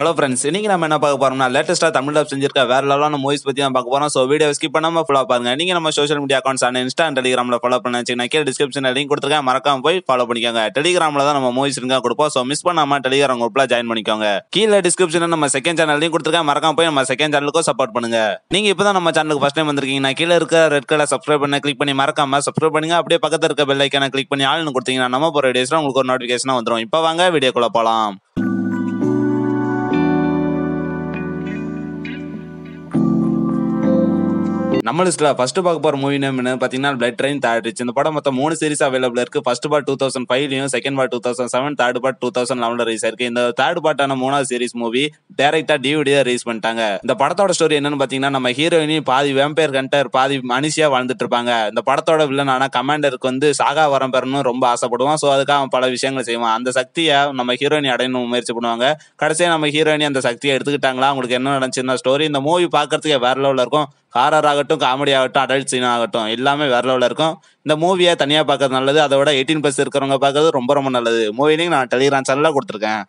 Hello friends இன்னைக்கு நம்ம என்ன பார்க்க போறோம்னா லேட்டஸ்ட்டாக தமிழ் டாப் செஞ்சிருக்க வேற லெவலான மூவிஸ் பற்றி நம்ம பார்க்க போறோம் ஸோ வீடியோ ஸ்கிப் பண்ணாமல் ஃபாலோ பாருங்க நீங்கள் நம்ம சோஷியல் மீடியா அக்கௌண்ட்ஸ் ஆன இன்ஸ்டா அண்ட் டெலிகிராமில் ஃபாலோ பண்ண நான் கீழே டிஸ்கிரிப்ஷனில் லிங்க் கொடுத்துருக்கேன் மறக்காம போய் ஃபாலோ பண்ணிக்கோங்க டெலிகிராமில் தான் நம்ம மூவிஸ் இருந்தால் கொடுப்போம் ஸோ மிஸ் பண்ணாமல் டெலிகிராம் குரூப்பில் ஜாயின் பண்ணிக்கோங்க கீழே டிஸ்கிரிப்ஷனில் நம்ம செகண்ட் சேனல் லிங்க் கொடுத்துருக்கேன் மறக்காம போய் நம்ம செகண்ட் சேனலுக்கும் சப்போர்ட் பண்ணுங்க நீங்கள் இப்போ தான் நம்ம சேனலுக்கு ஃபஸ்ட் டைம் வந்திருக்கீங்கன்னா கீழே இருக்க ரெட் கலர் சப்ஸ்கிரைப் பண்ண கிளிக் பண்ணி மறக்காம சப்ஸ்கிரைப் பண்ணுங்க அப்படியே பக்கத்தில் இருக்க பெல் ஐக்கான கிளிக் பண்ணி ஆளுன்னு கொடுத்தீங்கன்னா நம்ம போகிற வீடியோஸ்லாம் உங்களுக்கு ஒரு நோட்டிஃபிகேஷனாக வந்துடும் இப்போ வாங்க வீடியோக்குள்ளே போகலாம் நம்ம லிஸ்ட்ல ஃபர்ஸ்ட் பார்க்க போற மூவி நேம் என்ன பாத்தீங்கன்னா பிளட் ட்ரெயின் தேர்ட் ரிச் இந்த படம் மொத்தம் மூணு சீரிஸ் அவைலபிள் இருக்கு ஃபர்ஸ்ட் பார்ட் டூ தௌசண்ட் ஃபைவ்லயும் second part two thousand seven third part two thousand லெவன்ல ரிலீஸ் இருக்கு இந்த தேர்ட் பார்ட்டான மூணாவது சீரிஸ் மூவி டேரக்டா டிவிடியா ரிலீஸ் பண்ணிட்டாங்க இந்த படத்தோட ஸ்டோரி என்னன்னு பாத்தீங்கன்னா நம்ம ஹீரோயினி பாதி வேம்பயர் கண்டர் பாதி மனுஷியா வாழ்ந்துட்டு இருப்பாங்க இந்த படத்தோட வில்லன் ஆனா கமாண்டருக்கு வந்து சாகா வரம் பெறணும் ரொம்ப ஆசைப்படுவான் ஸோ அதுக்காக அவன் பல விஷயங்கள் செய்வான் அந்த சக்தியை நம்ம ஹீரோயினி அடையணும் முயற்சி பண்ணுவாங்க கடைசியாக நம்ம ஹீரோயினி அந்த சக்தியை எடுத்துக்கிட்டாங்களா அவங்களுக்கு என்ன நடந்துச்சுன்னா ஸ்டோரி இந்த மூவி பார்க்கறதுக்கு வேற லெவலில் இருக்கும் ஹாரர் ஆகட்டும் காமெடி ஆகட்டும் அடல்ட் சீன் ஆகட்டும் எல்லாமே வேற லெவலில் இருக்கும் இந்த மூவியை தனியாக பார்க்கறது நல்லது அதோட எயிட்டீன் ப்ளஸ் இருக்கிறவங்க பார்க்கறது ரொம்ப ரொம்ப நல்லது மூவிலையும் நான் டெலிகிராம் சேனலாக கொடுத்துருக்கேன்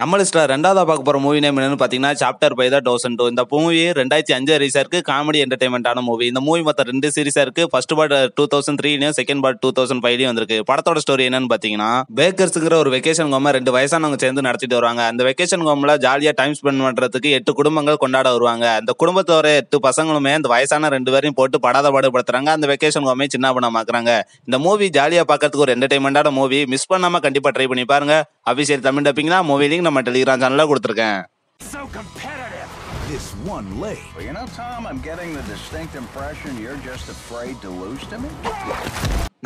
நம்ம லிஸ்ட்ல ரெண்டாவதாக பார்க்க போற மூவி நேம் என்னன்னு பாத்தீங்கன்னா சாப்டர் பை தான் டோசன் டூ இந்த மூவி ரெண்டாயிரத்தி அஞ்சு ரீசா இருக்கு காமெடி என்டர்டைன்மெண்டான மூவி இந்த மூவி மொத்தம் ரெண்டு சீரிஸா இருக்கு ஃபர்ஸ்ட் பார்ட் டூ தௌசண்ட் த்ரீலயும் செகண்ட் பார்ட் டூ தௌசண்ட் ஃபைவ்லையும் வந்திருக்கு படத்தோட ஸ்டோரி என்னன்னு பாத்தீங்கன்னா பேக்கர்ஸ்ங்கிற ஒரு வெக்கேஷன் கோமா ரெண்டு வயசானவங்க சேர்ந்து நடத்திட்டு வருவாங்க அந்த வெக்கேஷன் கோம்ல ஜாலியா டைம் ஸ்பெண்ட் பண்றதுக்கு எட்டு குடும்பங்கள் கொண்டாட வருவாங்க அந்த குடும்பத்தோட எட்டு பசங்களுமே அந்த வயசான ரெண்டு பேரையும் போட்டு படாத பாடுபடுத்துறாங்க அந்த வெக்கேஷன் கோமே சின்ன மாக்குறாங்க இந்த மூவி ஜாலியா பாக்கிறதுக்கு ஒரு என்டர்டைன்மெண்டான மூவி மிஸ் பண்ணாம கண்டிப்பா ட்ரை பண்ணி பாருங்க அபிஷேக் தமிழ் டப்பிங்களா மூவி நம்ம டெலிகிராம் சேனலாக கொடுத்துருக்கேன் this one leg. Well, you know, Tom, I'm getting the distinct impression you're just afraid to lose to me.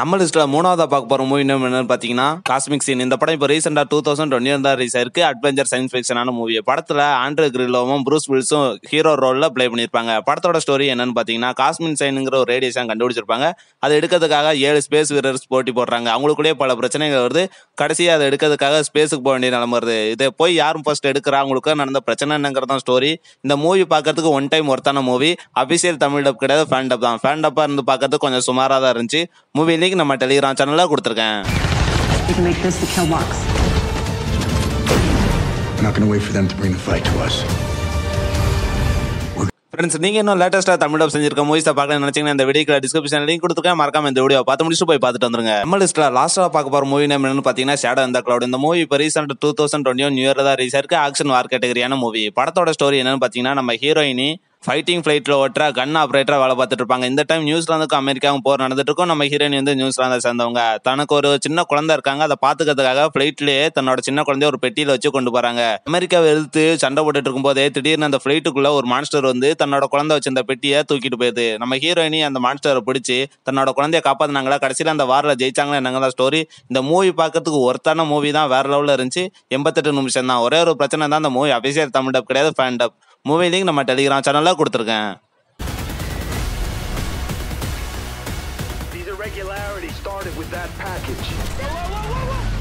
நம்ம லிஸ்ட்ல மூணாவது பார்க்க போற மூவி நேம் என்னன்னு பாத்தீங்கன்னா காஸ்மிக் சீன் இந்த படம் இப்போ ரீசெண்டா டூ தௌசண்ட் டுவெண்ட்டி தான் ரிலீஸ் அட்வென்ச்சர் சயின்ஸ் ஃபிக்ஷனான மூவி படத்துல ஆண்ட்ரூ கிரில்லோவும் ப்ரூஸ் வில்ஸும் ஹீரோ ரோல்ல பிளே பண்ணியிருப்பாங்க படத்தோட ஸ்டோரி என்னன்னு பாத்தீங்கன்னா காஸ்மின் சைனுங்கிற ஒரு ரேடியேஷன் கண்டுபிடிச்சிருப்பாங்க அதை எடுக்கிறதுக்காக ஏழு ஸ்பேஸ் வீரர்ஸ் போட்டி போடுறாங்க அவங்களுக்குள்ளே பல பிரச்சனைகள் வருது கடைசியாக அதை எடுக்கிறதுக்காக ஸ்பேஸுக்கு போக வேண்டிய நிலம வருது இதை போய் யாரும் ஃபர்ஸ்ட் எடுக்கிறா அவங்களுக்கு நடந்த பிரச்சனை என்னங்கிறதான் ஸ்டோரி இந்த மூவி பார்க்கறதுக்கு ஒன் டைம் ஒருத்தான மூவி அபிஷியல் தமிழ் டப் கிடையாது ஃபேன் டப் தான் ஃபேன் டப்பாக இருந்து பார்க்கறதுக்கு கொஞ்சம் சுமாராக தான் இருந்துச்சு மூவி லிங்க் நம்ம டெலிகிராம் சேனலில் கொடுத்துருக்கேன் I'm not going to wait for them to bring the fight to us. Friends நீங்கள் இன்னும் லேட்டஸ்ட்டாக தமிழ் டாப் செஞ்சிருக்க மூவிஸ் பார்க்கணும்னு நினச்சிங்கன்னா இந்த வீடியோக்கு டிஸ்கிரிப்ஷன் லிங்க் கொடுத்துருக்கேன் மறக்காம இந்த வீடியோ பார்த்து முடிச்சு போய் பார்த்துட்டு வந்துருங்க நம்ம லிஸ்ட்டில் லாஸ்ட்டாக பார்க்க போகிற மூவி நேம் என்னன்னு பார்த்தீங்கன்னா ஷேடோ இந்த க்ளவுட் இந்த மூவி இப்போ recent two thousand twenty one new year தான் ரீசாக இருக்குது ஆக்ஷன் வார் கேட்டகரியான மூவி படத்தோட ஸ்டோரி என்னன்னு பார்த்தீங்கன்னா நம்ம ஹீரோயினி ஃபைட்டிங் ஃப்ளைட்டில் ஓட்டுற கன் ஆப்ரேட்டராக வேலை பார்த்துட்டு இருப்பாங்க இந்த டைம் நியூசிலாந்துக்கும் அமெரிக்காவும் போர் நடந்துட்டு இருக்கும் நம்ம ஹீரோயின் வந்து நியூஸ்லாந்தை சேர்ந்தவங்க தனக்கு ஒரு சின்ன குழந்தை இருக்காங்க அதை பார்த்துக்கிறதுக்காக ஃப்ளைட்லேயே தன்னோட சின்ன குழந்தைய ஒரு பெட்டியில் வச்சு கொண்டு போகிறாங்க அமெரிக்காவை எழுத்து சண்டை போட்டுட்டு இருக்கும்போதே திடீர்னு அந்த ஃபிளைட்டுக்குள்ள ஒரு மான்ஸ்டர் வந்து தன்னோட குழந்தை வச்சிருந்த பெட்டியை தூக்கிட்டு போயிடுது நம்ம ஹீரோயினி அந்த மான்ஸ்டரை பிடிச்சி தன்னோட குழந்தைய காப்பாத்தினாங்களா கடைசியில் அந்த வாரில் ஜெயிச்சாங்களா என்னங்க ஸ்டோரி இந்த மூவி பார்க்கறதுக்கு ஒருத்தான மூவி தான் வேற லெவலில் இருந்துச்சு எண்பத்தெட்டு நிமிஷம் தான் ஒரே ஒரு பிரச்சனை தான் அந்த மூவி அபிஷேக் தமிழ் டப் கிடையாது ஃபேன் டப் மூவி லிங்க் நம்ம டெலிகிராம் சேனலில் கொடுத்துருக்கேன் These irregularities started with that package. Whoa, whoa, whoa, whoa, whoa.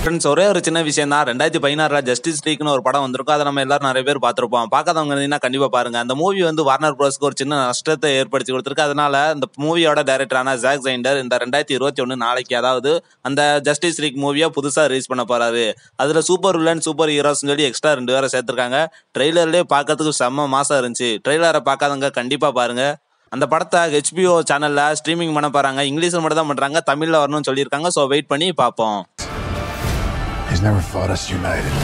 Friends ஒரே ஒரு சின்ன விஷயம் தான் ரெண்டாயிரத்தி பதினாறுல ஜஸ்டிஸ் லீக்னு ஒரு படம் வந்திருக்கும் அதை நம்ம எல்லாரும் நிறைய பேர் பார்த்துருப்போம் பார்க்காதவங்க இருந்தீங்கன்னா கண்டிப்பாக பாருங்கள் அந்த மூவி வந்து வார்னர் ப்ரோஸ்க்கு ஒரு சின்ன நஷ்டத்தை ஏற்படுத்தி கொடுத்துருக்கு அதனால இந்த மூவியோட டேரக்டரான ஜாக் ஜைண்டர் இந்த ரெண்டாயிரத்தி இருபத்தி ஒன்று நாளைக்கு அதாவது அந்த ஜஸ்டிஸ் லீக் மூவியை புதுசாக ரிலீஸ் பண்ண போகிறாரு அதில் சூப்பர் வில்லன் சூப்பர் ஹீரோஸ்னு சொல்லி எக்ஸ்ட்ரா ரெண்டு பேரை சேர்த்துருக்காங்க ட்ரெய்லர்லேயே பார்க்கறதுக்கு செம்ம மாதம் இருந்துச்சு ட்ரெய்லரை பார்க்காதவங்க கண்டிப்பாக பாருங்கள் அந்த படத்தை ஹெச்பிஓ சேனலில் ஸ்ட்ரீமிங் பண்ண போகிறாங்க இங்கிலீஷில் மட்டும் தான் பண்ணுறாங்க தமிழில் வரணும்னு சொல்லியிருக்காங்க ஸோ வெயிட் பண்ணி பார்ப்போம் He's never fought us united.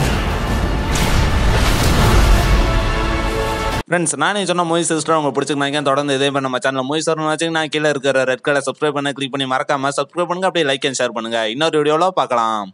Friends நானே சொன்ன மூவி சிஸ்டர் உங்களுக்கு பிடிச்சிருக்கேன் தொடர்ந்து இதே பண்ண நம்ம சேனல் மூவி சார் நான் கீழே இருக்கிற ரெட் கலர் சப்ஸ்கிரைப் பண்ண கிளிக் பண்ணி மறக்காம சப்ஸ்கிரைப் பண்ணுங்க அப்படியே லைக் அண்ட் ஷேர் பண்ணுங்க இன்னொரு வீடியோவில் பார்க்கலாம்